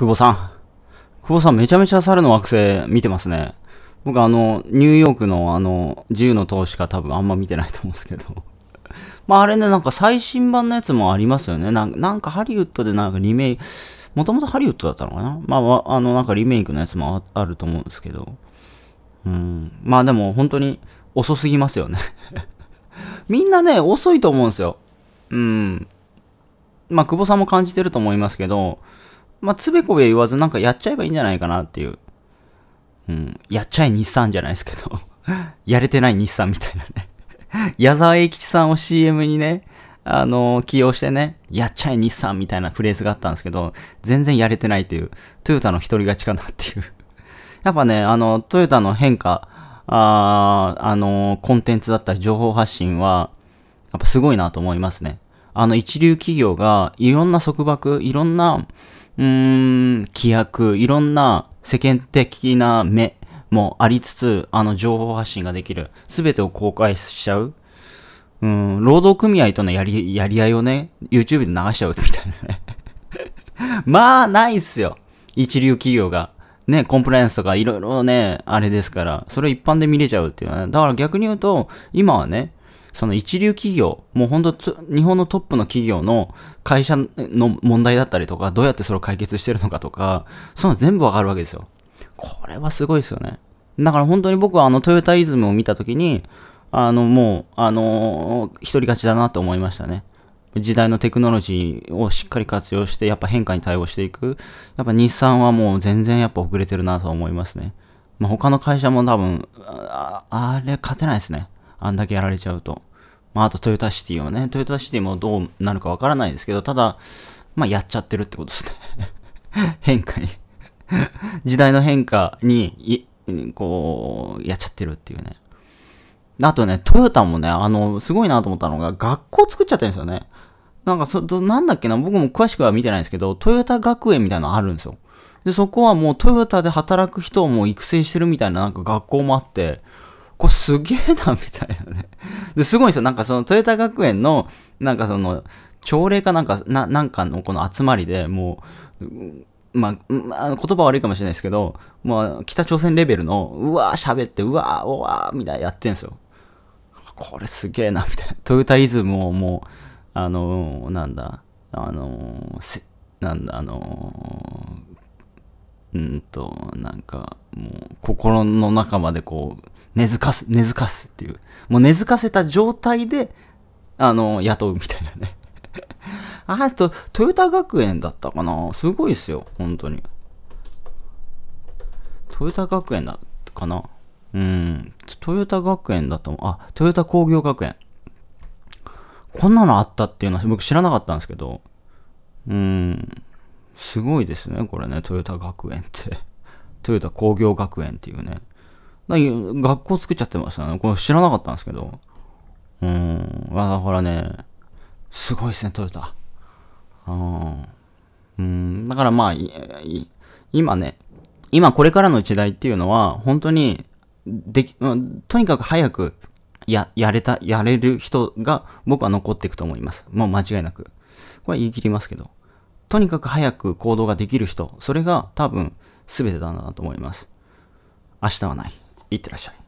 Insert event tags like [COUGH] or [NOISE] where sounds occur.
久保さん。久保さんめちゃめちゃ猿の惑星見てますね。僕あの、ニューヨークのあの、自由の塔しか多分あんま見てないと思うんですけど。[LAUGHS] まああれね、なんか最新版のやつもありますよね。なんかハリウッドでなんかリメイク、もともとハリウッドだったのかなまあ、あの、なんかリメイクのやつもあると思うんですけど。うん。まあでも本当に遅すぎますよね [LAUGHS] みんなね、遅いと思うんですよ。うん。まあ、久保さんも感じてると思いますけど、まあ、つべこべ言わずなんかやっちゃえばいいんじゃないかなっていう。うん。やっちゃえ日産じゃないですけど [LAUGHS] やれてない日産みたいなね [LAUGHS] 矢沢永吉さんを CM にね、あのー、起用してね、やっちゃえ日産みたいなフレーズがあったんですけど、全然やれてないという、トヨタの一人勝ちかなっていう [LAUGHS] やっぱね、あの、トヨタの変化、ああのー、コンテンツだったり情報発信は、やっぱすごいなと思いますね。あの一流企業がいろんな束縛、いろんな、うーん、規約、いろんな世間的な目もありつつ、あの、情報発信ができる。すべてを公開しちゃう。うん、労働組合とのやり、やり合いをね、YouTube で流しちゃうみたいなね。[LAUGHS] まあ、ないっすよ。一流企業が。ね、コンプライアンスとかいろいろね、あれですから、それ一般で見れちゃうっていうのは、ね、だから逆に言うと、今はね、その一流企業、もう本当日本のトップの企業の会社の問題だったりとか、どうやってそれを解決してるのかとか、その全部わかるわけですよ。これはすごいですよね。だから本当に僕はあのトヨタイズムを見たときに、あのもう、あのー、一人勝ちだなと思いましたね。時代のテクノロジーをしっかり活用して、やっぱ変化に対応していく。やっぱ日産はもう全然やっぱ遅れてるなと思いますね。まあ、他の会社も多分、ああれ勝てないですね。あんだけやられちゃうと。まあ、あとトヨタシティはね、トヨタシティもどうなるかわからないですけど、ただ、まあ、やっちゃってるってことですね。[LAUGHS] 変化に [LAUGHS] 時代の変化に、こう、やっちゃってるっていうね。あとね、トヨタもね、あの、すごいなと思ったのが、学校作っちゃってるんですよね。なんかそ、なんだっけな、僕も詳しくは見てないんですけど、トヨタ学園みたいなのあるんですよ。で、そこはもうトヨタで働く人をもう育成してるみたいななんか学校もあって、これすげえな、みたいなね。[LAUGHS] で、すごいんですよ。なんかその、トヨタ学園の、なんかその、朝礼かなんか、な、なんかのこの集まりでもう、まあ、言葉悪いかもしれないですけど、まあ、北朝鮮レベルの、うわー喋って、うわー、うわー、みたいなやってんすよ。これすげえな、みたいな。トヨタイズムをもう、あのー、なんだ、あのー、なんだ、あのーうんと、なんか、もう、心の中までこう、根付かす、根付かすっていう。もう根付かせた状態で、あの、雇うみたいなね。[LAUGHS] あと、トヨタ学園だったかなすごいっすよ、本当に。トヨタ学園だ、かなうん。トヨタ学園だったもん。あ、トヨタ工業学園。こんなのあったっていうのは僕知らなかったんですけど。うん。すごいですね、これね、トヨタ学園って。[LAUGHS] トヨタ工業学園っていうね。学校作っちゃってましたね。これ知らなかったんですけど。うん。だからね、すごいですね、トヨタ。うん。だからまあ、今ね、今これからの時代っていうのは、本当に、でき、とにかく早くや、やれた、やれる人が僕は残っていくと思います。もう間違いなく。これ言い切りますけど。とにかく早く行動ができる人、それが多分全てだなと思います。明日はない。いってらっしゃい。